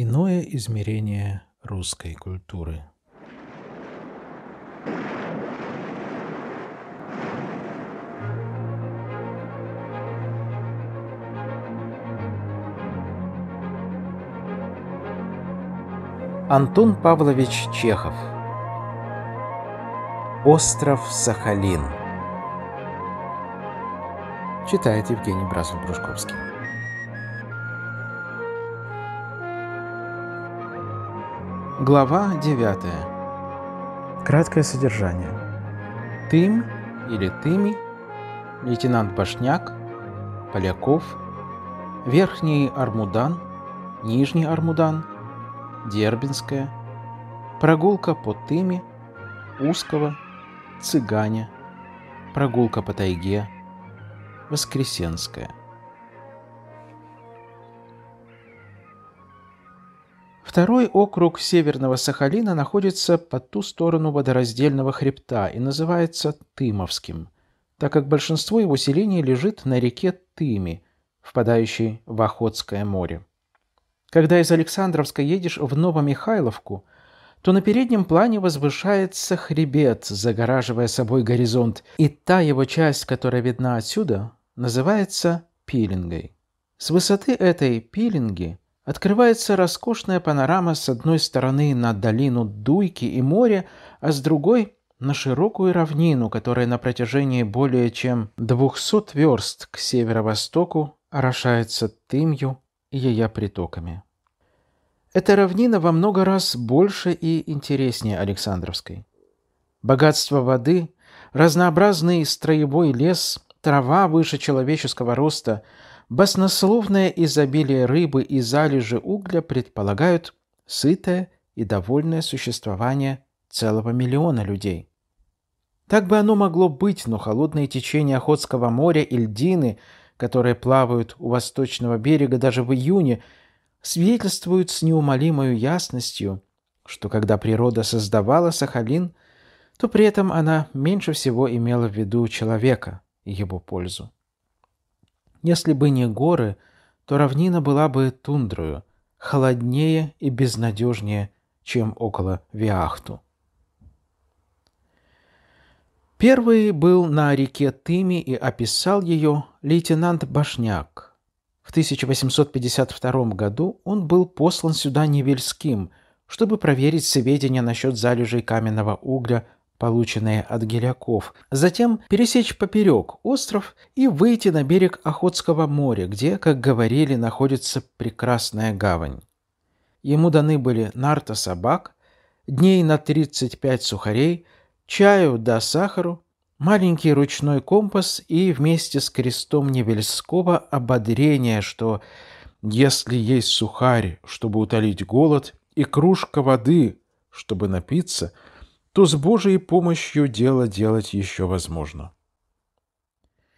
Иное измерение русской культуры. Антон Павлович Чехов Остров Сахалин Читает Евгений Бразов-Брушковский Глава 9. Краткое содержание. Тым или Тыми, лейтенант Башняк, Поляков, Верхний Армудан, Нижний Армудан, Дербинская, Прогулка по Тыме, Узкого, Цыгане, Прогулка по тайге, Воскресенская. Второй округ Северного Сахалина находится по ту сторону водораздельного хребта и называется Тымовским, так как большинство его селений лежит на реке Тыми, впадающей в Охотское море. Когда из Александровска едешь в Новомихайловку, то на переднем плане возвышается хребет, загораживая собой горизонт, и та его часть, которая видна отсюда, называется пилингой. С высоты этой пилинги – открывается роскошная панорама с одной стороны на долину Дуйки и море, а с другой – на широкую равнину, которая на протяжении более чем 200 верст к северо-востоку орошается тымью и ее притоками. Эта равнина во много раз больше и интереснее Александровской. Богатство воды, разнообразный строевой лес, трава выше человеческого роста – Баснословное изобилие рыбы и залежи угля предполагают сытое и довольное существование целого миллиона людей. Так бы оно могло быть, но холодные течения Охотского моря и льдины, которые плавают у восточного берега даже в июне, свидетельствуют с неумолимой ясностью, что когда природа создавала Сахалин, то при этом она меньше всего имела в виду человека и его пользу. Если бы не горы, то равнина была бы тундрою, холоднее и безнадежнее, чем около Виахту. Первый был на реке Тыми и описал ее лейтенант Башняк. В 1852 году он был послан сюда Невельским, чтобы проверить сведения насчет залежей каменного угля полученные от геляков, затем пересечь поперек остров и выйти на берег Охотского моря, где, как говорили, находится прекрасная гавань. Ему даны были нарта собак, дней на 35 сухарей, чаю да сахару, маленький ручной компас и вместе с крестом Невельского ободрение, что если есть сухарь, чтобы утолить голод, и кружка воды, чтобы напиться – то с Божьей помощью дело делать еще возможно.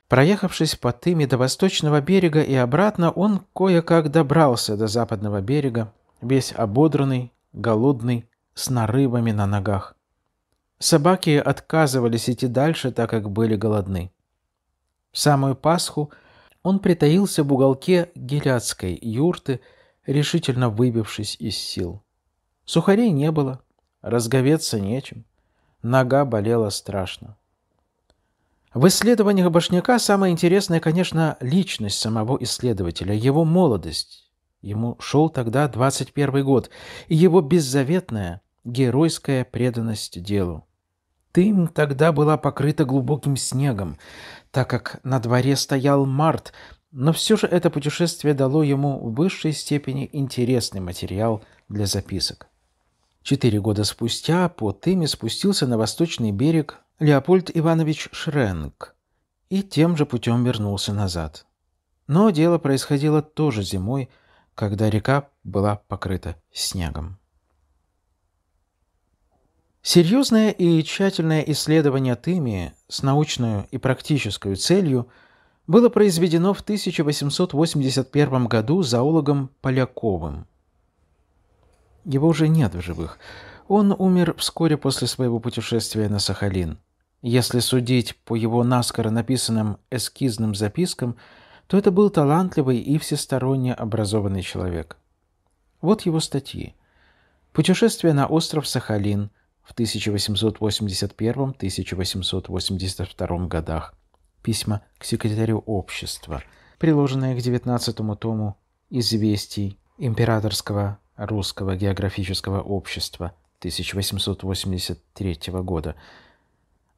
Проехавшись по Тыме до восточного берега и обратно, он кое-как добрался до западного берега, весь ободранный, голодный, с нарывами на ногах. Собаки отказывались идти дальше, так как были голодны. В самую Пасху он притаился в уголке гелядской юрты, решительно выбившись из сил. Сухарей не было, разговеться нечем. Нога болела страшно. В исследованиях Башняка самое интересное, конечно, личность самого исследователя, его молодость. Ему шел тогда 21 год, и его беззаветная, геройская преданность делу. Тым тогда была покрыта глубоким снегом, так как на дворе стоял март, но все же это путешествие дало ему в высшей степени интересный материал для записок. Четыре года спустя по Тыме спустился на восточный берег Леопольд Иванович Шренк и тем же путем вернулся назад. Но дело происходило тоже зимой, когда река была покрыта снегом. Серьезное и тщательное исследование Тыми с научной и практической целью было произведено в 1881 году зоологом Поляковым – его уже нет в живых. Он умер вскоре после своего путешествия на Сахалин. Если судить по его наскоро написанным эскизным запискам, то это был талантливый и всесторонне образованный человек. Вот его статьи. «Путешествие на остров Сахалин» в 1881-1882 годах. Письма к секретарю общества, приложенные к 19 тому «Известий» императорского Русского географического общества 1883 года,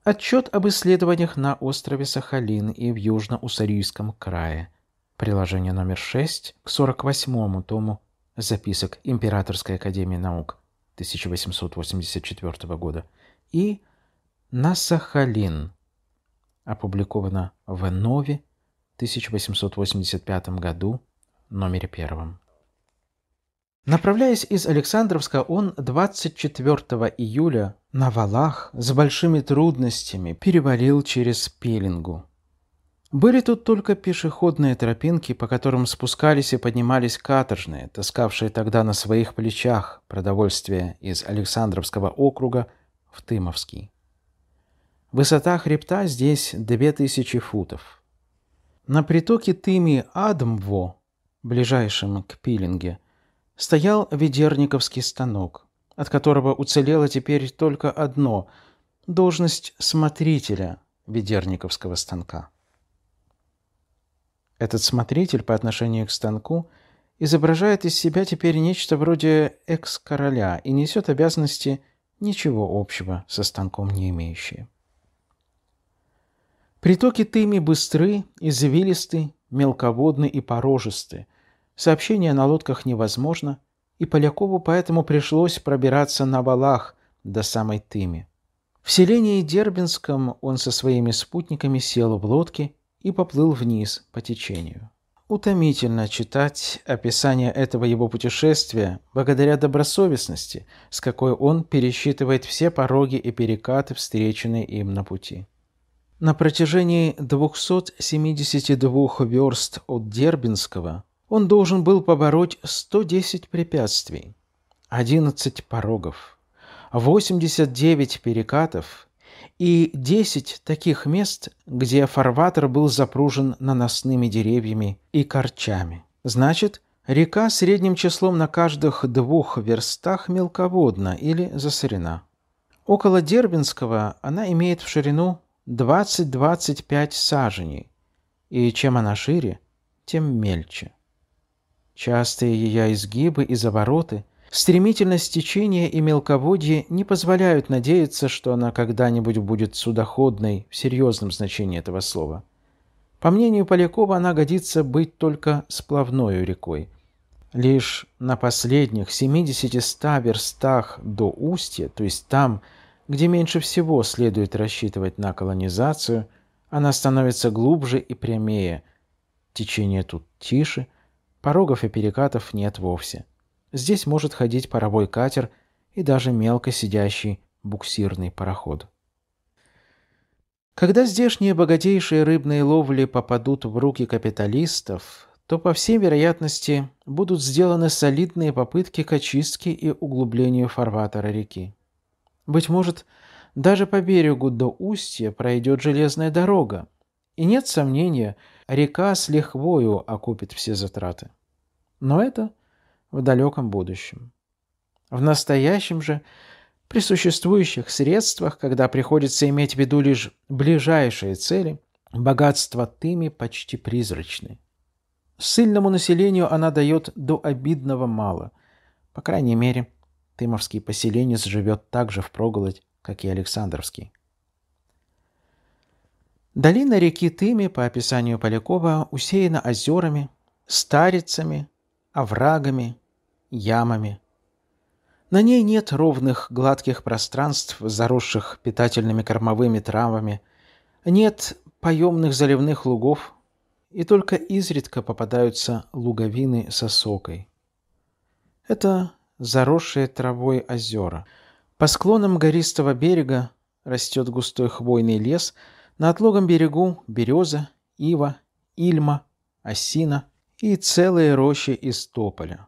отчет об исследованиях на острове Сахалин и в Южно-Уссурийском крае, приложение номер 6 к 48 тому записок Императорской академии наук 1884 года и «На Сахалин» опубликовано в Нове 1885 году, номере первом. Направляясь из Александровска, он 24 июля на валах с большими трудностями перевалил через Пелингу. Были тут только пешеходные тропинки, по которым спускались и поднимались каторжные, таскавшие тогда на своих плечах продовольствие из Александровского округа в Тымовский. Высота хребта здесь 2000 футов. На притоке тыми Адмво, ближайшем к Пилинге, стоял ведерниковский станок, от которого уцелело теперь только одно – должность смотрителя ведерниковского станка. Этот смотритель по отношению к станку изображает из себя теперь нечто вроде экс-короля и несет обязанности, ничего общего со станком не имеющие. Притоки Тыми быстры, извилисты, мелководны и порожисты, Сообщение на лодках невозможно, и Полякову поэтому пришлось пробираться на валах до самой Тыми. В селении Дербинском он со своими спутниками сел в лодке и поплыл вниз по течению. Утомительно читать описание этого его путешествия благодаря добросовестности, с какой он пересчитывает все пороги и перекаты, встреченные им на пути. На протяжении 272 верст от Дербинского он должен был побороть 110 препятствий, 11 порогов, 89 перекатов и 10 таких мест, где фарватер был запружен наносными деревьями и корчами. Значит, река средним числом на каждых двух верстах мелководна или засорена. Около Дербинского она имеет в ширину 20-25 саженей, и чем она шире, тем мельче. Частые ее изгибы и завороты, стремительность течения и мелководье не позволяют надеяться, что она когда-нибудь будет судоходной в серьезном значении этого слова. По мнению Полякова, она годится быть только сплавною рекой. Лишь на последних 70-100 верстах до устья, то есть там, где меньше всего следует рассчитывать на колонизацию, она становится глубже и прямее. Течение тут тише – Порогов и перекатов нет вовсе. Здесь может ходить паровой катер и даже мелко сидящий буксирный пароход. Когда здешние богатейшие рыбные ловли попадут в руки капиталистов, то, по всей вероятности, будут сделаны солидные попытки к очистке и углублению фарватера реки. Быть может, даже по берегу до устья пройдет железная дорога, и нет сомнения, река с лихвою окупит все затраты. Но это в далеком будущем. В настоящем же, при существующих средствах, когда приходится иметь в виду лишь ближайшие цели, богатство тыми почти призрачны. Сыльному населению она дает до обидного мало. По крайней мере, тымовский поселенец живет так же впроголодь, как и Александровский. Долина реки Тыми, по описанию Полякова, усеяна озерами, старицами, оврагами, ямами. На ней нет ровных гладких пространств, заросших питательными кормовыми травами, нет поемных заливных лугов, и только изредка попадаются луговины со сокой. Это заросшие травой озера. По склонам гористого берега растет густой хвойный лес – на отлогом берегу береза, ива, ильма, осина и целые рощи из тополя.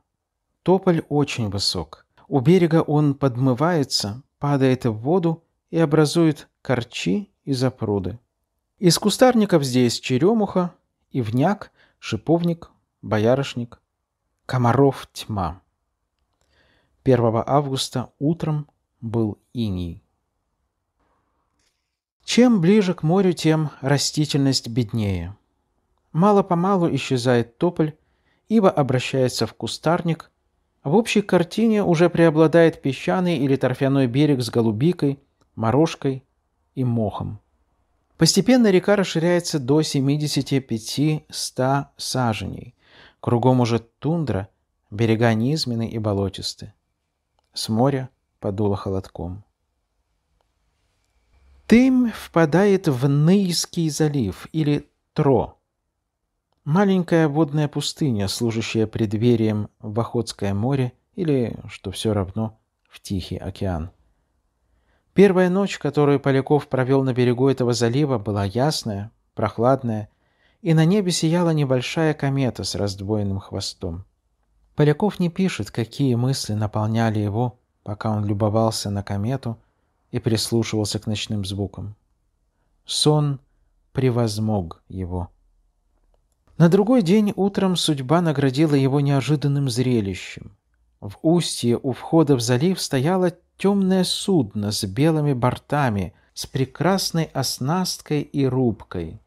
Тополь очень высок. У берега он подмывается, падает в воду и образует корчи и запруды. Из кустарников здесь черемуха, ивняк, шиповник, боярышник. Комаров тьма. 1 августа утром был иней. Чем ближе к морю, тем растительность беднее. Мало-помалу исчезает тополь, ибо обращается в кустарник. В общей картине уже преобладает песчаный или торфяной берег с голубикой, морожкой и мохом. Постепенно река расширяется до 75-100 саженей. Кругом уже тундра, берега низменны и болотисты. С моря подуло холодком. Тым впадает в Нейский залив или Тро. Маленькая водная пустыня, служащая преддверием в Охотское море или, что все равно, в Тихий океан. Первая ночь, которую Поляков провел на берегу этого залива, была ясная, прохладная, и на небе сияла небольшая комета с раздвоенным хвостом. Поляков не пишет, какие мысли наполняли его, пока он любовался на комету – и прислушивался к ночным звукам. Сон превозмог его. На другой день утром судьба наградила его неожиданным зрелищем. В устье у входа в залив стояло темное судно с белыми бортами, с прекрасной оснасткой и рубкой.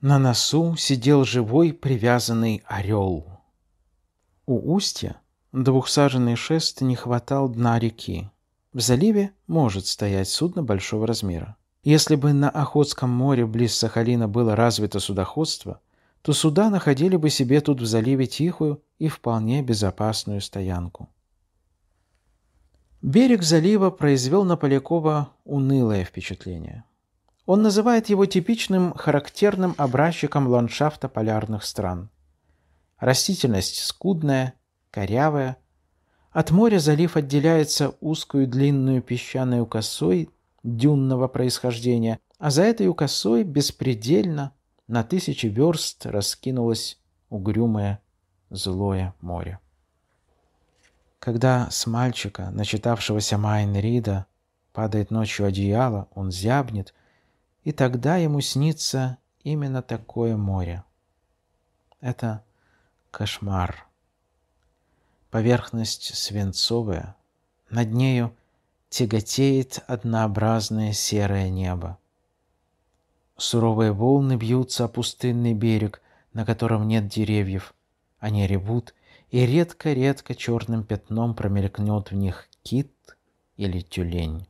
На носу сидел живой привязанный орел. У устья двухсаженный шест не хватал дна реки. В заливе может стоять судно большого размера. Если бы на Охотском море близ Сахалина было развито судоходство, то суда находили бы себе тут в заливе тихую и вполне безопасную стоянку. Берег залива произвел на Полякова унылое впечатление. Он называет его типичным характерным образчиком ландшафта полярных стран. Растительность скудная, корявая, от моря залив отделяется узкую длинную песчаную косой дюнного происхождения, а за этой косой беспредельно на тысячи верст раскинулось угрюмое злое море. Когда с мальчика, начитавшегося Майн Рида, падает ночью одеяло, он зябнет, и тогда ему снится именно такое море. Это кошмар. Поверхность свинцовая, над нею тяготеет однообразное серое небо. Суровые волны бьются о пустынный берег, на котором нет деревьев. Они ревут, и редко-редко черным пятном промелькнет в них кит или тюлень.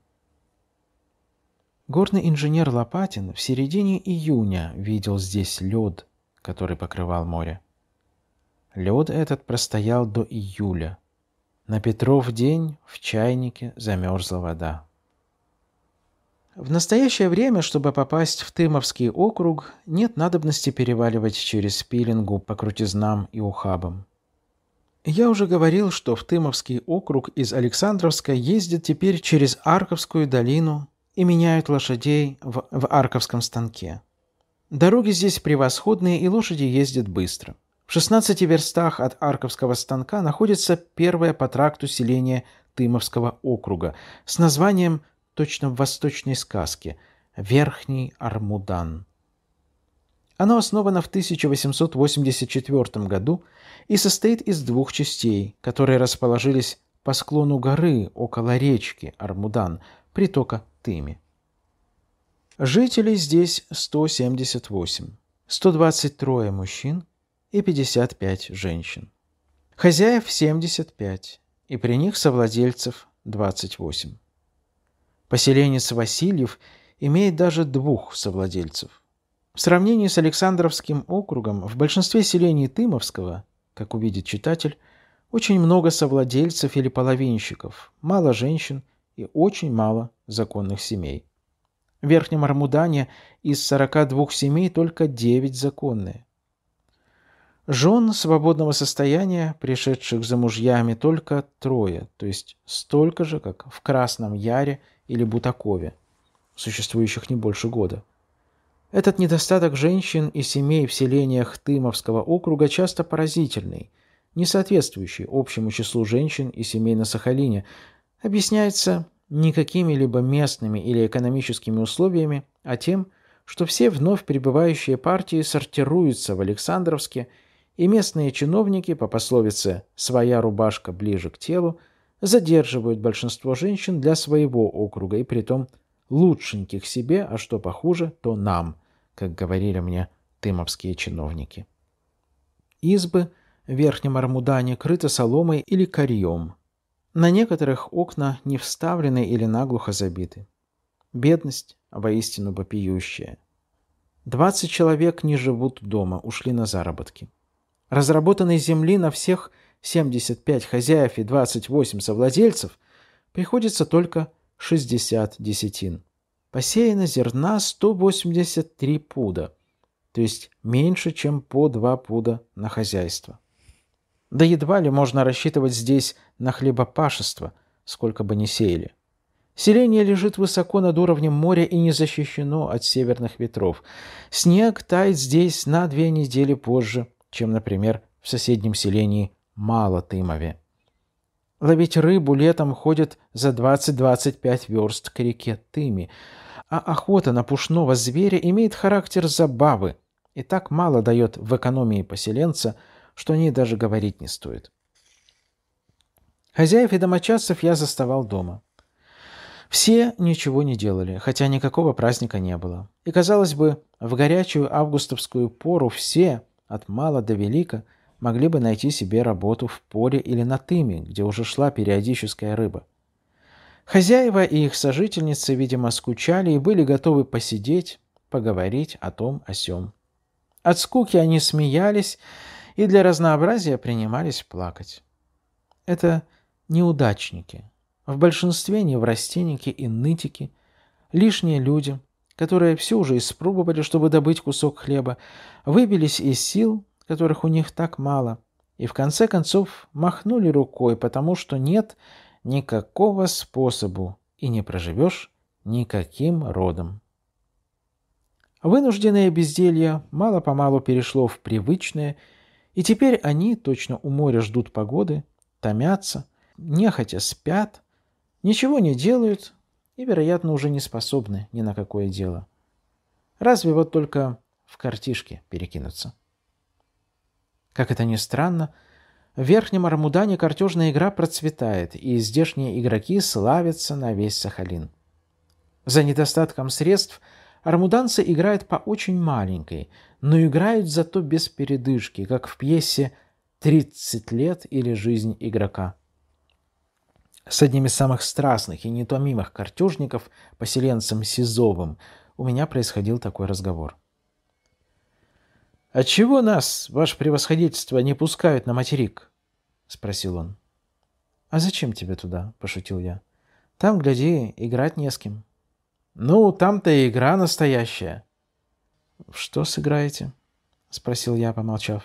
Горный инженер Лопатин в середине июня видел здесь лед, который покрывал море. Лед этот простоял до июля. На Петров день в чайнике замерзла вода. В настоящее время, чтобы попасть в Тымовский округ, нет надобности переваливать через пилингу по крутизнам и ухабам. Я уже говорил, что в Тымовский округ из Александровска ездят теперь через Арковскую долину и меняют лошадей в, в Арковском станке. Дороги здесь превосходные и лошади ездят быстро. В 16 верстах от Арковского станка находится первое по тракту селение Тымовского округа с названием, точно в восточной сказке, Верхний Армудан. Оно основано в 1884 году и состоит из двух частей, которые расположились по склону горы около речки Армудан, притока Тыми. Жителей здесь 178, 123 мужчин и 55 женщин. Хозяев 75, и при них совладельцев 28. Поселенец Васильев имеет даже двух совладельцев. В сравнении с Александровским округом, в большинстве селений Тымовского, как увидит читатель, очень много совладельцев или половинщиков, мало женщин и очень мало законных семей. В Верхнем Армудане из 42 семей только 9 законные. Жен свободного состояния, пришедших за мужьями, только трое, то есть столько же, как в Красном Яре или Бутакове, существующих не больше года. Этот недостаток женщин и семей в селениях Тымовского округа часто поразительный, не соответствующий общему числу женщин и семей на Сахалине, объясняется не какими-либо местными или экономическими условиями, а тем, что все вновь прибывающие партии сортируются в Александровске – и местные чиновники по пословице «своя рубашка ближе к телу» задерживают большинство женщин для своего округа, и притом лучшеньких себе, а что похуже, то нам, как говорили мне тымовские чиновники. Избы в Верхнем Армудане крыты соломой или корьем. На некоторых окна не вставлены или наглухо забиты. Бедность воистину вопиющая. Двадцать человек не живут дома, ушли на заработки разработанной земли на всех 75 хозяев и 28 совладельцев приходится только 60 десятин. Посеяно зерна 183 пуда, то есть меньше, чем по 2 пуда на хозяйство. Да едва ли можно рассчитывать здесь на хлебопашество, сколько бы ни сеяли. Селение лежит высоко над уровнем моря и не защищено от северных ветров. Снег тает здесь на две недели позже – чем, например, в соседнем селении Малотымове. Ловить рыбу летом ходят за 20-25 верст к реке Тыми, а охота на пушного зверя имеет характер забавы и так мало дает в экономии поселенца, что о ней даже говорить не стоит. Хозяев и домочадцев я заставал дома. Все ничего не делали, хотя никакого праздника не было. И, казалось бы, в горячую августовскую пору все, от мала до велика могли бы найти себе работу в поле или на тыме, где уже шла периодическая рыба. Хозяева и их сожительницы, видимо, скучали и были готовы посидеть, поговорить о том, о сём. От скуки они смеялись и для разнообразия принимались плакать. Это неудачники, в большинстве неврастенники и нытики, лишние люди – которые все уже испробовали, чтобы добыть кусок хлеба, выбились из сил, которых у них так мало, и в конце концов махнули рукой, потому что нет никакого способу и не проживешь никаким родом. Вынужденное безделье мало-помалу перешло в привычное, и теперь они точно у моря ждут погоды, томятся, нехотя спят, ничего не делают, и, вероятно, уже не способны ни на какое дело. Разве вот только в картишке перекинуться. Как это ни странно, в Верхнем Армудане картежная игра процветает, и здешние игроки славятся на весь Сахалин. За недостатком средств армуданцы играют по очень маленькой, но играют зато без передышки, как в пьесе «30 лет или жизнь игрока» с одним из самых страстных и нетомимых картежников, поселенцем Сизовым, у меня происходил такой разговор. «Отчего «А нас, ваше превосходительство, не пускают на материк?» — спросил он. «А зачем тебе туда?» — пошутил я. «Там, гляди, играть не с кем». «Ну, там-то и игра настоящая». что сыграете?» — спросил я, помолчав.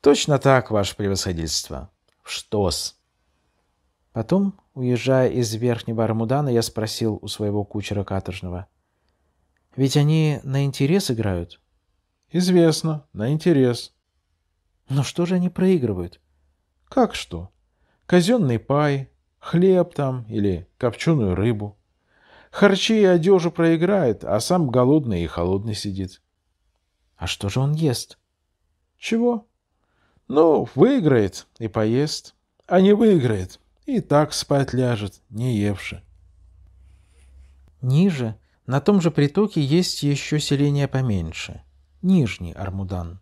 «Точно так, ваше превосходительство. что-с?» Потом, уезжая из Верхнего Армудана, я спросил у своего кучера каторжного. «Ведь они на интерес играют?» «Известно, на интерес». «Но что же они проигрывают?» «Как что? Казенный пай, хлеб там или копченую рыбу. Харчи и одежу проиграет, а сам голодный и холодный сидит». «А что же он ест?» «Чего?» «Ну, выиграет и поест, а не выиграет, и так спать ляжет, не евши. Ниже, на том же притоке, есть еще селение поменьше. Нижний Армудан.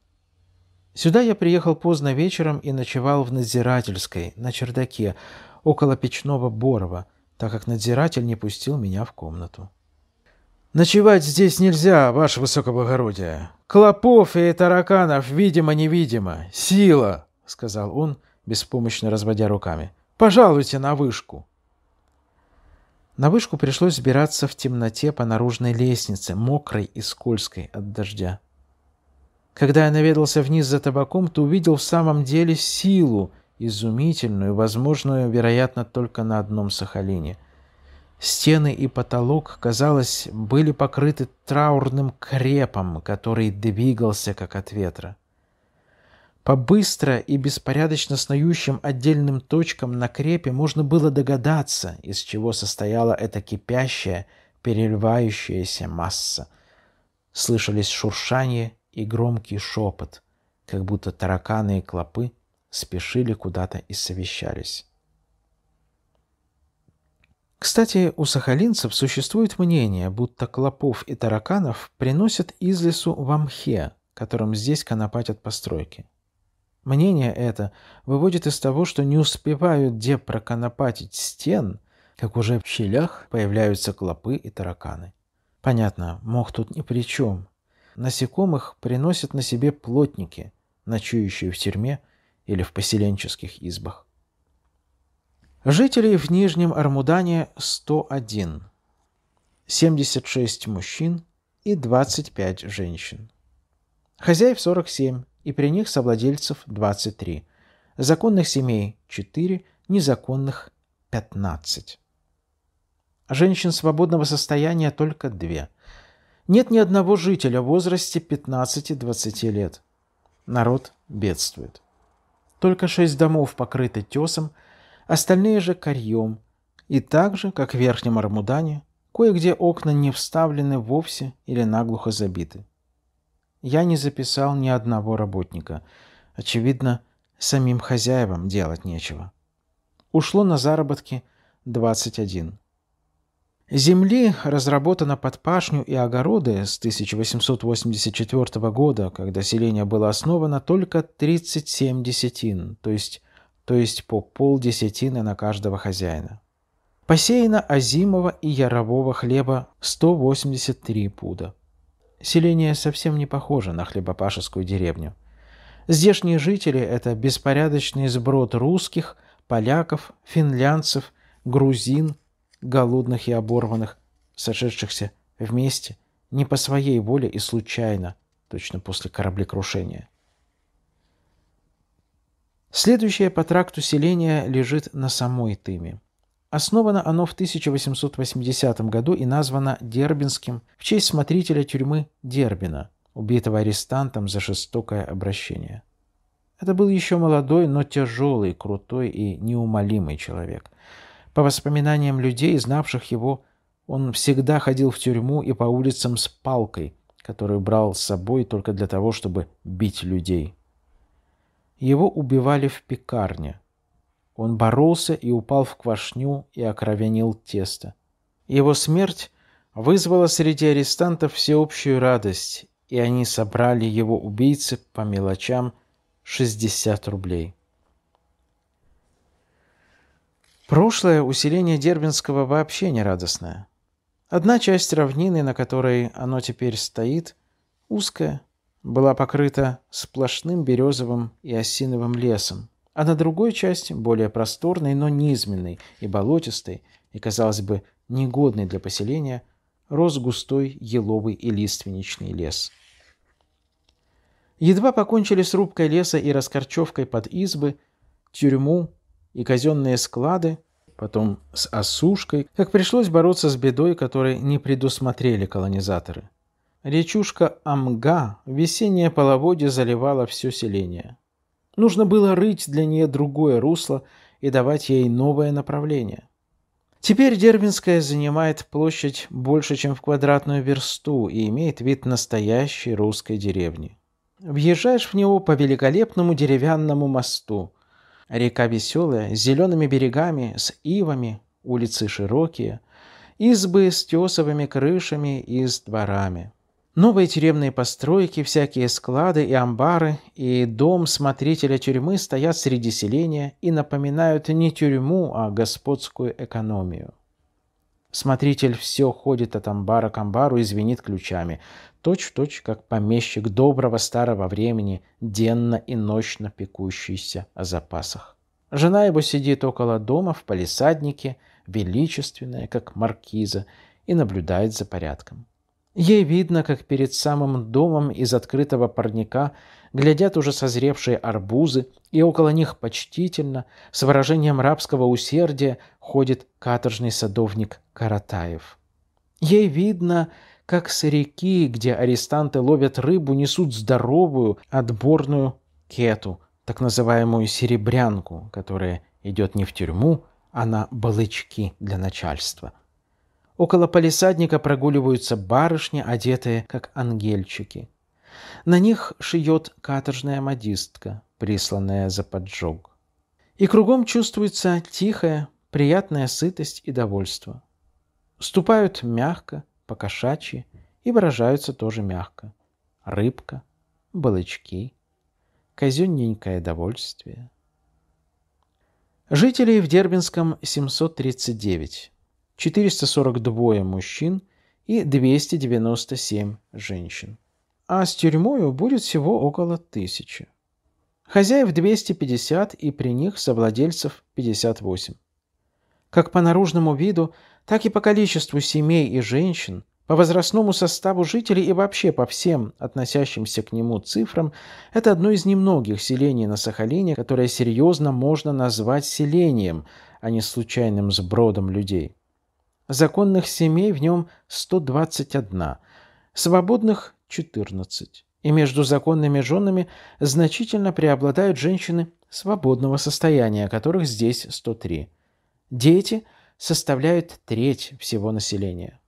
Сюда я приехал поздно вечером и ночевал в надзирательской, на чердаке, около печного борова, так как надзиратель не пустил меня в комнату. «Ночевать здесь нельзя, ваше высокоблагородие. Клопов и тараканов, видимо-невидимо. Сила!» — сказал он, беспомощно разводя руками. Пожалуйте на вышку!» На вышку пришлось сбираться в темноте по наружной лестнице, мокрой и скользкой от дождя. Когда я наведался вниз за табаком, то увидел в самом деле силу, изумительную, возможную, вероятно, только на одном Сахалине. Стены и потолок, казалось, были покрыты траурным крепом, который двигался как от ветра. По быстро и беспорядочно снующим отдельным точкам на крепе можно было догадаться, из чего состояла эта кипящая, переливающаяся масса. Слышались шуршание и громкий шепот, как будто тараканы и клопы спешили куда-то и совещались. Кстати, у сахалинцев существует мнение, будто клопов и тараканов приносят из лесу в Амхе, которым здесь конопатят постройки. Мнение это выводит из того, что не успевают где проконопатить стен, как уже в щелях появляются клопы и тараканы. Понятно, мох тут ни при чем. Насекомых приносят на себе плотники, ночующие в тюрьме или в поселенческих избах. Жителей в Нижнем Армудане 101. 76 мужчин и 25 женщин. Хозяев 47, и при них совладельцев 23, законных семей 4, незаконных 15. Женщин свободного состояния только две. Нет ни одного жителя в возрасте 15-20 лет. Народ бедствует. Только шесть домов покрыты тесом, остальные же корьем. И так же, как в Верхнем Армудане, кое-где окна не вставлены вовсе или наглухо забиты. Я не записал ни одного работника. Очевидно, самим хозяевам делать нечего. Ушло на заработки 21. Земли разработано под пашню и огороды с 1884 года, когда селение было основано только 37 десятин, то есть, то есть по полдесятины на каждого хозяина. Посеяно озимого и ярового хлеба 183 пуда. Селение совсем не похоже на хлебопашескую деревню. Здешние жители – это беспорядочный сброд русских, поляков, финлянцев, грузин, голодных и оборванных, сошедшихся вместе, не по своей воле и случайно, точно после кораблекрушения. Следующее по тракту селение лежит на самой Тыме. Основано оно в 1880 году и названо Дербинским в честь смотрителя тюрьмы Дербина, убитого арестантом за жестокое обращение. Это был еще молодой, но тяжелый, крутой и неумолимый человек. По воспоминаниям людей, знавших его, он всегда ходил в тюрьму и по улицам с палкой, которую брал с собой только для того, чтобы бить людей. Его убивали в пекарне – он боролся и упал в квашню и окровянил тесто. Его смерть вызвала среди арестантов всеобщую радость, и они собрали его убийцы по мелочам 60 рублей. Прошлое усиление Дербинского вообще не радостное. Одна часть равнины, на которой оно теперь стоит, узкая, была покрыта сплошным березовым и осиновым лесом а на другой части, более просторной, но низменной и болотистой, и, казалось бы, негодной для поселения, рос густой еловый и лиственничный лес. Едва покончили с рубкой леса и раскорчевкой под избы, тюрьму и казенные склады, потом с осушкой, как пришлось бороться с бедой, которой не предусмотрели колонизаторы. Речушка Амга в весеннее половодье заливала все селение. Нужно было рыть для нее другое русло и давать ей новое направление. Теперь Дербинская занимает площадь больше, чем в квадратную версту и имеет вид настоящей русской деревни. Въезжаешь в него по великолепному деревянному мосту. Река веселая, с зелеными берегами, с ивами, улицы широкие, избы с тесовыми крышами и с дворами – Новые тюремные постройки, всякие склады и амбары, и дом смотрителя тюрьмы стоят среди селения и напоминают не тюрьму, а господскую экономию. Смотритель все ходит от амбара к амбару и звенит ключами, точь-в-точь, точь, как помещик доброго старого времени, денно и ночно пекущийся о запасах. Жена его сидит около дома в палисаднике, величественная, как маркиза, и наблюдает за порядком. Ей видно, как перед самым домом из открытого парника глядят уже созревшие арбузы, и около них почтительно, с выражением рабского усердия, ходит каторжный садовник Каратаев. Ей видно, как с реки, где арестанты ловят рыбу, несут здоровую, отборную кету, так называемую серебрянку, которая идет не в тюрьму, а на балычки для начальства – Около палисадника прогуливаются барышни, одетые как ангельчики. На них шьет каторжная модистка, присланная за поджог. И кругом чувствуется тихая, приятная сытость и довольство. Ступают мягко, покошачьи и выражаются тоже мягко. Рыбка, балычки, казенненькое довольствие. Жителей в Дербинском 739. 442 мужчин и 297 женщин. А с тюрьмою будет всего около тысячи. Хозяев 250 и при них совладельцев 58. Как по наружному виду, так и по количеству семей и женщин, по возрастному составу жителей и вообще по всем относящимся к нему цифрам, это одно из немногих селений на Сахалине, которое серьезно можно назвать селением, а не случайным сбродом людей законных семей в нем 121, свободных – 14. И между законными женами значительно преобладают женщины свободного состояния, которых здесь 103. Дети составляют треть всего населения.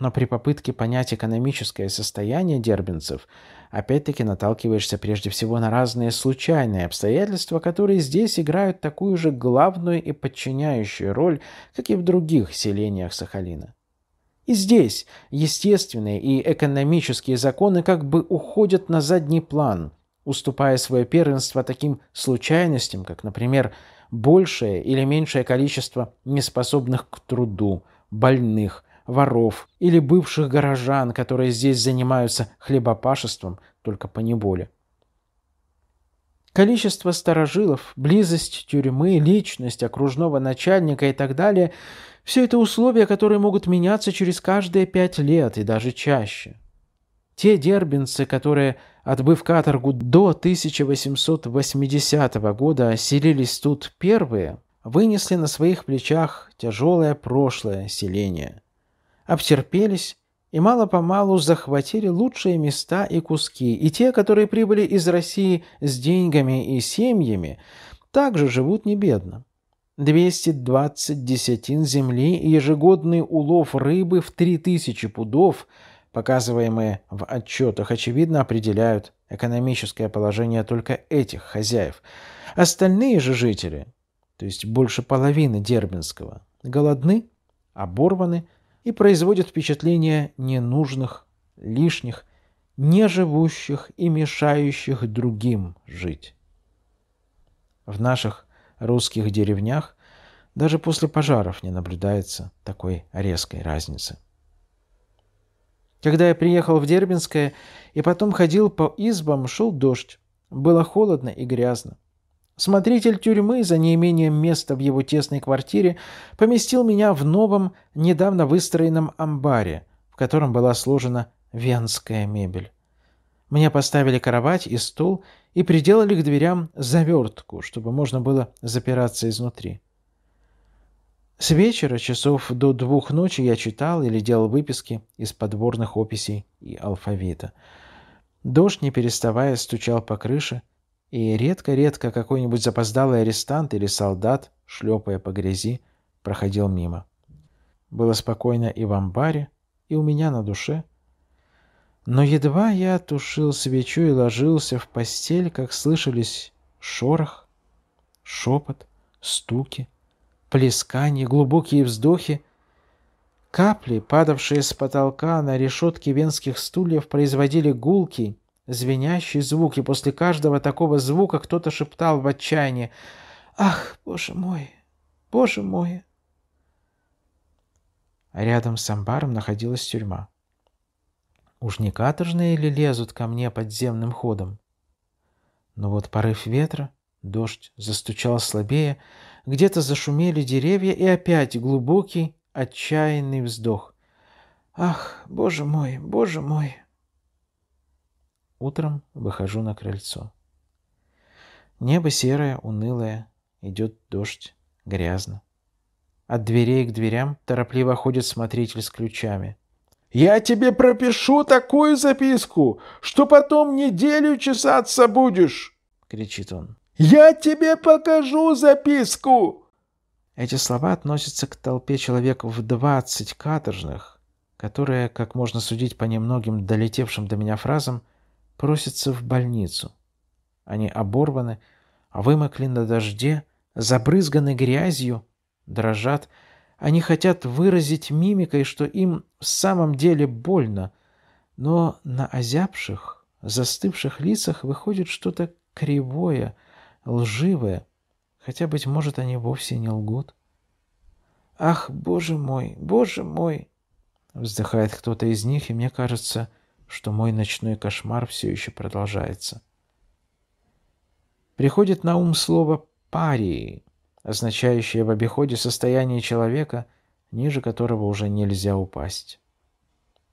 Но при попытке понять экономическое состояние дербинцев – опять-таки наталкиваешься прежде всего на разные случайные обстоятельства, которые здесь играют такую же главную и подчиняющую роль, как и в других селениях Сахалина. И здесь естественные и экономические законы как бы уходят на задний план, уступая свое первенство таким случайностям, как, например, большее или меньшее количество неспособных к труду, больных, воров или бывших горожан, которые здесь занимаются хлебопашеством, только по неболе. Количество старожилов, близость тюрьмы, личность окружного начальника и так далее – все это условия, которые могут меняться через каждые пять лет и даже чаще. Те дербинцы, которые, отбыв каторгу до 1880 года, селились тут первые, вынесли на своих плечах тяжелое прошлое селения – обтерпелись и мало-помалу захватили лучшие места и куски, и те, которые прибыли из России с деньгами и семьями, также живут небедно. бедно. 220 десятин земли и ежегодный улов рыбы в 3000 пудов, показываемые в отчетах, очевидно определяют экономическое положение только этих хозяев. Остальные же жители, то есть больше половины Дербинского, голодны, оборваны, и производит впечатление ненужных, лишних, неживущих и мешающих другим жить. В наших русских деревнях даже после пожаров не наблюдается такой резкой разницы. Когда я приехал в Дербинское и потом ходил по избам, шел дождь. Было холодно и грязно. Смотритель тюрьмы за неимением места в его тесной квартире поместил меня в новом, недавно выстроенном амбаре, в котором была сложена венская мебель. Мне поставили кровать и стул и приделали к дверям завертку, чтобы можно было запираться изнутри. С вечера часов до двух ночи я читал или делал выписки из подворных описей и алфавита. Дождь, не переставая, стучал по крыше – и редко-редко какой-нибудь запоздалый арестант или солдат, шлепая по грязи, проходил мимо. Было спокойно и в амбаре, и у меня на душе. Но едва я тушил свечу и ложился в постель, как слышались шорох, шепот, стуки, плескания, глубокие вздохи. Капли, падавшие с потолка на решетки венских стульев, производили гулкий, Звенящий звук, и после каждого такого звука кто-то шептал в отчаянии «Ах, боже мой! Боже мой!» а Рядом с амбаром находилась тюрьма. Уж не каторжные ли лезут ко мне подземным ходом? Но вот порыв ветра, дождь застучал слабее, где-то зашумели деревья, и опять глубокий, отчаянный вздох. «Ах, боже мой, боже мой!» Утром выхожу на крыльцо. Небо серое, унылое, идет дождь, грязно. От дверей к дверям торопливо ходит смотритель с ключами. «Я тебе пропишу такую записку, что потом неделю чесаться будешь!» — кричит он. «Я тебе покажу записку!» Эти слова относятся к толпе человеков в двадцать каторжных, которые, как можно судить по немногим долетевшим до меня фразам, — просятся в больницу. Они оборваны, а вымокли на дожде, забрызганы грязью, дрожат. Они хотят выразить мимикой, что им в самом деле больно, но на озябших, застывших лицах выходит что-то кривое, лживое, хотя, быть может, они вовсе не лгут. «Ах, боже мой, боже мой!» Вздыхает кто-то из них, и мне кажется, что мой ночной кошмар все еще продолжается. Приходит на ум слово «парии», означающее в обиходе состояние человека, ниже которого уже нельзя упасть.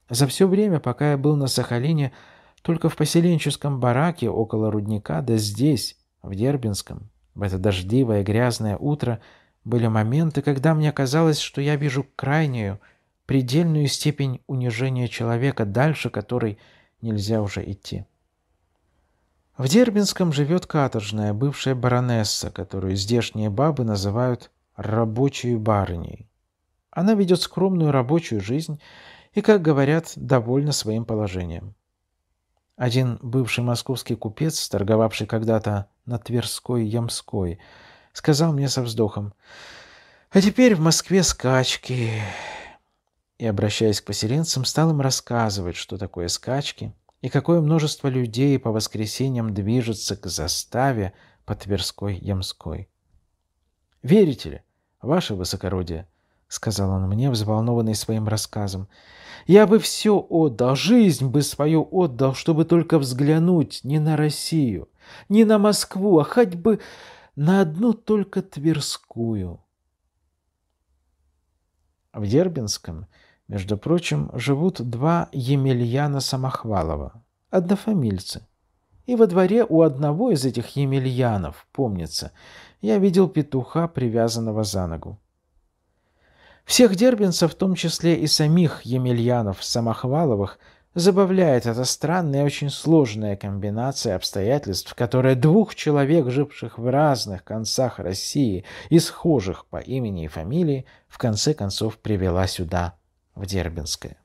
За все время, пока я был на Сахалине, только в поселенческом бараке около рудника, да здесь, в Дербинском, в это дождливое грязное утро, были моменты, когда мне казалось, что я вижу крайнюю – предельную степень унижения человека, дальше которой нельзя уже идти. В Дербинском живет каторжная бывшая баронесса, которую здешние бабы называют «рабочей барыней». Она ведет скромную рабочую жизнь и, как говорят, довольна своим положением. Один бывший московский купец, торговавший когда-то на Тверской Ямской, сказал мне со вздохом, «А теперь в Москве скачки, и, обращаясь к поселенцам, стал им рассказывать, что такое скачки и какое множество людей по воскресеньям движется к заставе по Тверской Ямской. «Верите ли, ваше высокородие?» — сказал он мне, взволнованный своим рассказом. «Я бы все отдал, жизнь бы свою отдал, чтобы только взглянуть не на Россию, не на Москву, а хоть бы на одну только Тверскую». В Дербинском между прочим, живут два Емельяна Самохвалова, однофамильцы. И во дворе у одного из этих Емельянов, помнится, я видел петуха, привязанного за ногу. Всех дербинцев, в том числе и самих Емельянов Самохваловых, забавляет эта странная и очень сложная комбинация обстоятельств, которая двух человек, живших в разных концах России и схожих по имени и фамилии, в конце концов привела сюда в Дербинское.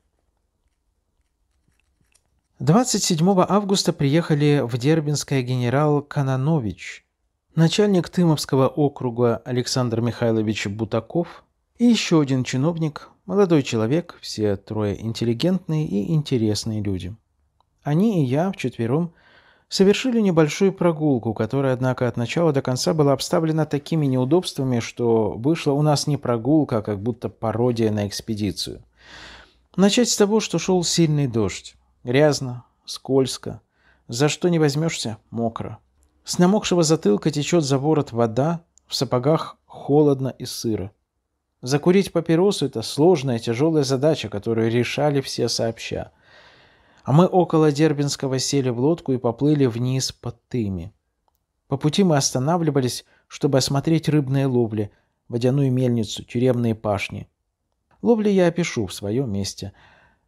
27 августа приехали в Дербинское генерал Кананович, начальник Тымовского округа Александр Михайлович Бутаков и еще один чиновник, молодой человек, все трое интеллигентные и интересные люди. Они и я вчетвером совершили небольшую прогулку, которая, однако, от начала до конца была обставлена такими неудобствами, что вышла у нас не прогулка, а как будто пародия на экспедицию. Начать с того, что шел сильный дождь. Грязно, скользко. За что не возьмешься, мокро. С намокшего затылка течет за ворот вода, в сапогах холодно и сыро. Закурить папиросу – это сложная, тяжелая задача, которую решали все сообща. А мы около Дербинского сели в лодку и поплыли вниз под тыми. По пути мы останавливались, чтобы осмотреть рыбные ловли, водяную мельницу, тюремные пашни – Ловли я опишу в своем месте.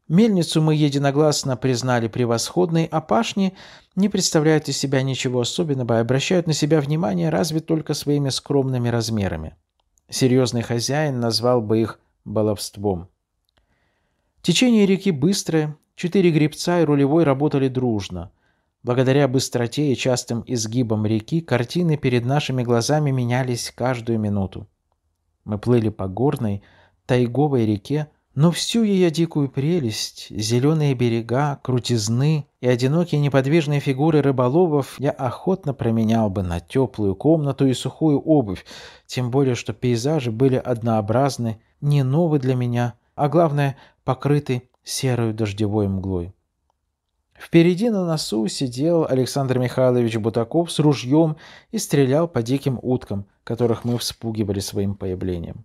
Мельницу мы единогласно признали превосходной, а пашни не представляют из себя ничего особенного и обращают на себя внимание разве только своими скромными размерами. Серьезный хозяин назвал бы их баловством. Течение реки быстрое, четыре гребца и рулевой работали дружно. Благодаря быстроте и частым изгибам реки картины перед нашими глазами менялись каждую минуту. Мы плыли по горной, тайговой реке, но всю ее дикую прелесть, зеленые берега, крутизны и одинокие неподвижные фигуры рыболовов я охотно променял бы на теплую комнату и сухую обувь, тем более что пейзажи были однообразны, не новы для меня, а главное, покрыты серой дождевой мглой. Впереди на носу сидел Александр Михайлович Бутаков с ружьем и стрелял по диким уткам, которых мы вспугивали своим появлением.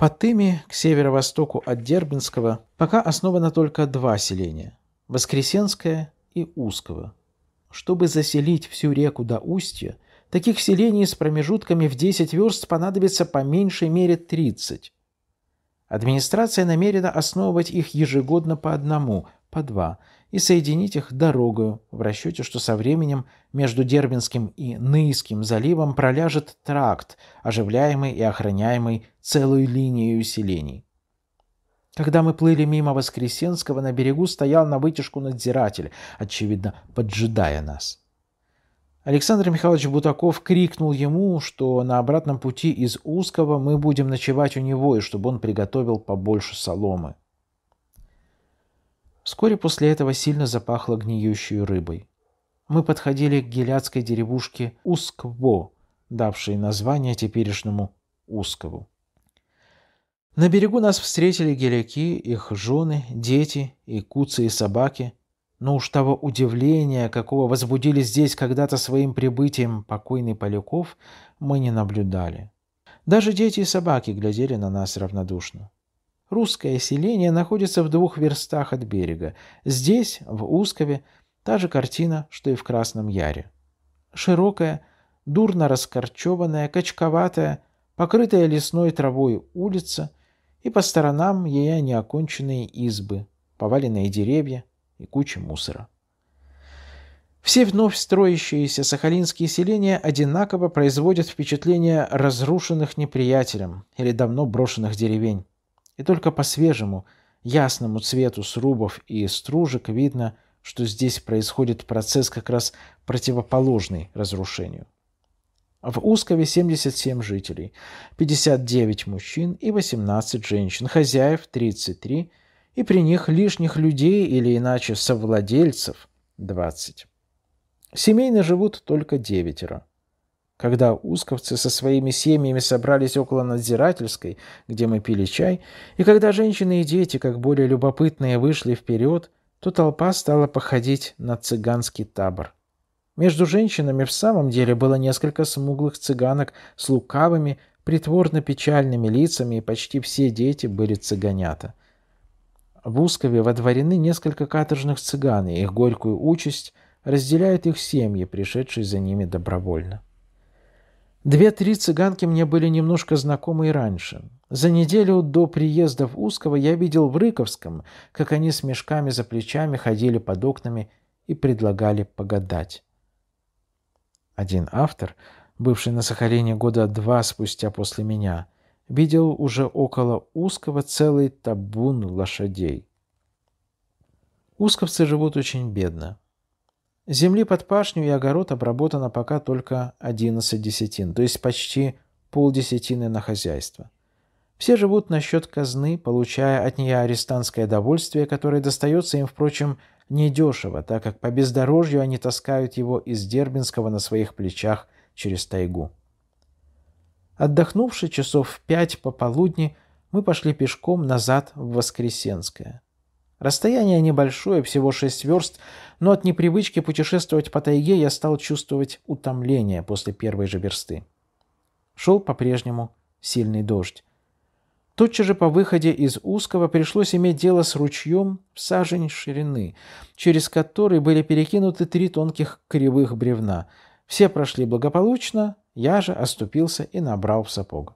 По Потыми к северо-востоку от Дербинского пока основано только два селения – Воскресенское и Узково. Чтобы заселить всю реку до устья, таких селений с промежутками в 10 верст понадобится по меньшей мере 30. Администрация намерена основывать их ежегодно по одному, по два – и соединить их дорогою, в расчете, что со временем между Дербинским и Ныйским заливом проляжет тракт, оживляемый и охраняемый целую линию селений. Когда мы плыли мимо Воскресенского, на берегу стоял на вытяжку надзиратель, очевидно, поджидая нас. Александр Михайлович Бутаков крикнул ему, что на обратном пути из Узкого мы будем ночевать у него, и чтобы он приготовил побольше соломы. Вскоре после этого сильно запахло гниющей рыбой. Мы подходили к геляцкой деревушке Ускво, давшей название теперешнему Ускову. На берегу нас встретили геляки, их жены, дети и куцы и собаки. Но уж того удивления, какого возбудили здесь когда-то своим прибытием покойный Поляков, мы не наблюдали. Даже дети и собаки глядели на нас равнодушно. Русское селение находится в двух верстах от берега. Здесь, в Ускове, та же картина, что и в Красном Яре. Широкая, дурно раскорчеванная, качковатая, покрытая лесной травой улица и по сторонам ее неоконченные избы, поваленные деревья и куча мусора. Все вновь строящиеся сахалинские селения одинаково производят впечатление разрушенных неприятелем или давно брошенных деревень. И только по свежему, ясному цвету срубов и стружек видно, что здесь происходит процесс как раз противоположный разрушению. В Ускове 77 жителей, 59 мужчин и 18 женщин, хозяев 33, и при них лишних людей или иначе совладельцев 20. Семейно живут только девятеро. Когда узковцы со своими семьями собрались около надзирательской, где мы пили чай, и когда женщины и дети, как более любопытные, вышли вперед, то толпа стала походить на цыганский табор. Между женщинами в самом деле было несколько смуглых цыганок с лукавыми, притворно печальными лицами, и почти все дети были цыганята. В Ускове водворены несколько каторжных цыган, и их горькую участь разделяют их семьи, пришедшие за ними добровольно. Две-три цыганки мне были немножко знакомы и раньше. За неделю до приезда в Узкого я видел в Рыковском, как они с мешками за плечами ходили под окнами и предлагали погадать. Один автор, бывший на Сахалине года два спустя после меня, видел уже около Узкого целый табун лошадей. Усковцы живут очень бедно. Земли под пашню и огород обработано пока только 11 десятин, то есть почти полдесятины на хозяйство. Все живут на счет казны, получая от нее арестантское довольствие, которое достается им, впрочем, недешево, так как по бездорожью они таскают его из Дербинского на своих плечах через тайгу. Отдохнувши часов в пять пополудни, мы пошли пешком назад в Воскресенское. Расстояние небольшое, всего шесть верст, но от непривычки путешествовать по тайге я стал чувствовать утомление после первой же версты. Шел по-прежнему сильный дождь. Тут же по выходе из узкого пришлось иметь дело с ручьем в сажень ширины, через который были перекинуты три тонких кривых бревна. Все прошли благополучно, я же оступился и набрал в сапог.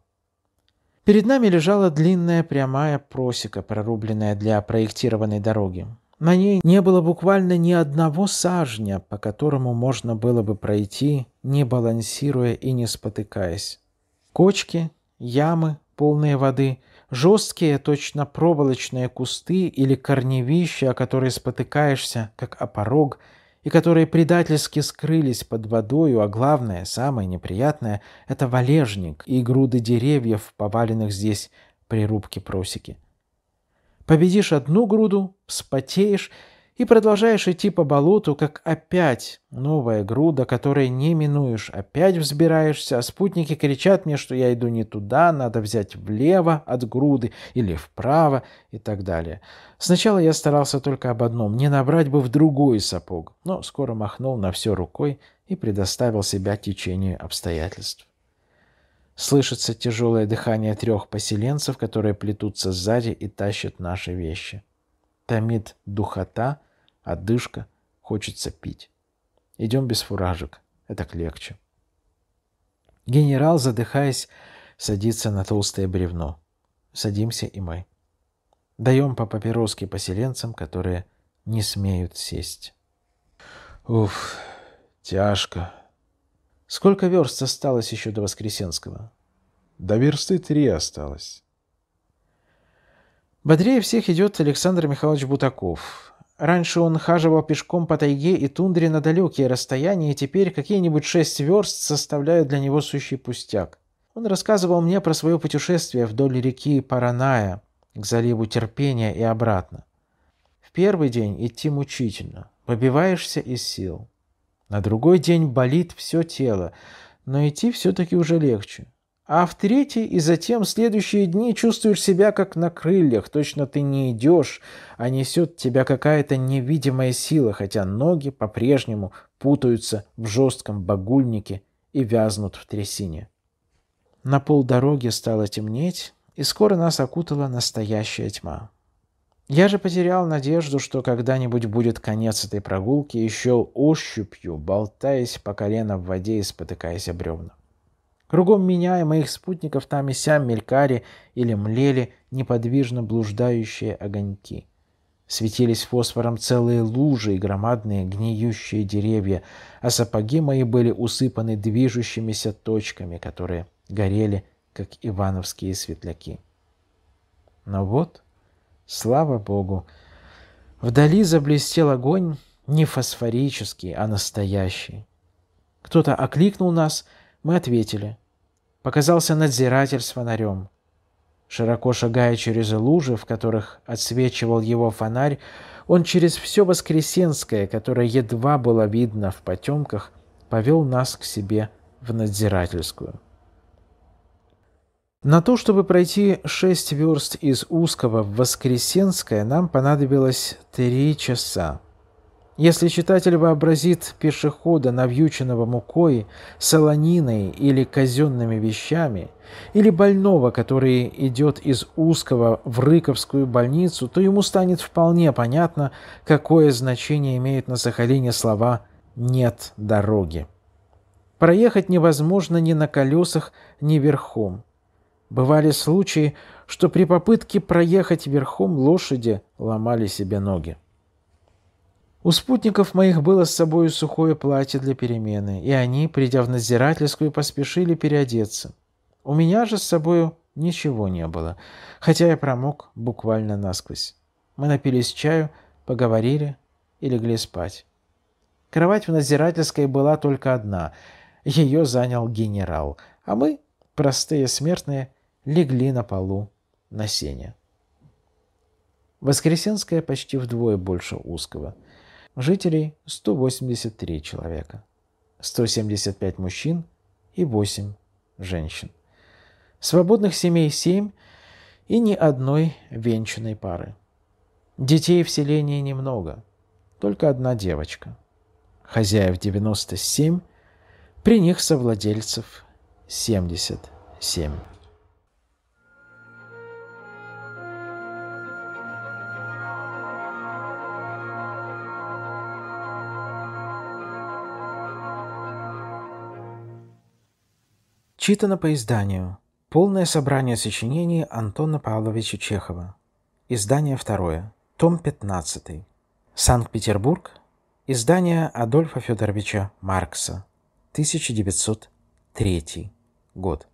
Перед нами лежала длинная прямая просека, прорубленная для проектированной дороги. На ней не было буквально ни одного сажня, по которому можно было бы пройти, не балансируя и не спотыкаясь. Кочки, ямы, полные воды, жесткие, точно проволочные кусты или корневища, о которые спотыкаешься, как о порог – и которые предательски скрылись под водою, а главное, самое неприятное, это валежник и груды деревьев, поваленных здесь при рубке просеки. Победишь одну груду, вспотеешь и продолжаешь идти по болоту, как опять новая груда, которой не минуешь, опять взбираешься, а спутники кричат мне, что я иду не туда, надо взять влево от груды или вправо и так далее. Сначала я старался только об одном, не набрать бы в другой сапог, но скоро махнул на все рукой и предоставил себя течению обстоятельств. Слышится тяжелое дыхание трех поселенцев, которые плетутся сзади и тащат наши вещи. Томит духота, одышка, хочется пить. Идем без фуражек, это легче. Генерал, задыхаясь, садится на толстое бревно. Садимся и мы. Даем по папироске поселенцам, которые не смеют сесть. Уф, тяжко. Сколько верст осталось еще до Воскресенского? До версты три осталось. Бодрее всех идет Александр Михайлович Бутаков. Раньше он хаживал пешком по тайге и тундре на далекие расстояния, и теперь какие-нибудь шесть верст составляют для него сущий пустяк. Он рассказывал мне про свое путешествие вдоль реки Параная к заливу терпения и обратно. В первый день идти мучительно, выбиваешься из сил. На другой день болит все тело, но идти все-таки уже легче. А в третий и затем следующие дни чувствуешь себя как на крыльях, точно ты не идешь, а несет тебя какая-то невидимая сила, хотя ноги по-прежнему путаются в жестком багульнике и вязнут в трясине. На полдороги стало темнеть, и скоро нас окутала настоящая тьма. Я же потерял надежду, что когда-нибудь будет конец этой прогулки, еще ощупью, болтаясь по колено в воде и спотыкаясь о бревна. Кругом меня и моих спутников там и сям мелькали или млели неподвижно блуждающие огоньки. Светились фосфором целые лужи и громадные гниющие деревья, а сапоги мои были усыпаны движущимися точками, которые горели, как ивановские светляки. Но вот, слава богу, вдали заблестел огонь не фосфорический, а настоящий. Кто-то окликнул нас, мы ответили показался надзиратель с фонарем. Широко шагая через лужи, в которых отсвечивал его фонарь, он через все Воскресенское, которое едва было видно в потемках, повел нас к себе в надзирательскую. На то, чтобы пройти шесть верст из узкого в Воскресенское, нам понадобилось три часа. Если читатель вообразит пешехода, навьюченного мукой, солониной или казенными вещами, или больного, который идет из узкого в Рыковскую больницу, то ему станет вполне понятно, какое значение имеют на Сахалине слова «нет дороги». Проехать невозможно ни на колесах, ни верхом. Бывали случаи, что при попытке проехать верхом лошади ломали себе ноги. У спутников моих было с собой сухое платье для перемены, и они, придя в надзирательскую, поспешили переодеться. У меня же с собою ничего не было, хотя я промок буквально насквозь. Мы напились чаю, поговорили и легли спать. Кровать в надзирательской была только одна. Ее занял генерал, а мы, простые смертные, легли на полу на сене. Воскресенская почти вдвое больше узкого – Жителей 183 человека. 175 мужчин и 8 женщин. Свободных семей 7 и ни одной венчанной пары. Детей в селении немного, только одна девочка. Хозяев 97, при них совладельцев 77. Читано по изданию. Полное собрание сочинений Антона Павловича Чехова. Издание второе. Том 15. Санкт-Петербург. Издание Адольфа Федоровича Маркса. 1903 год.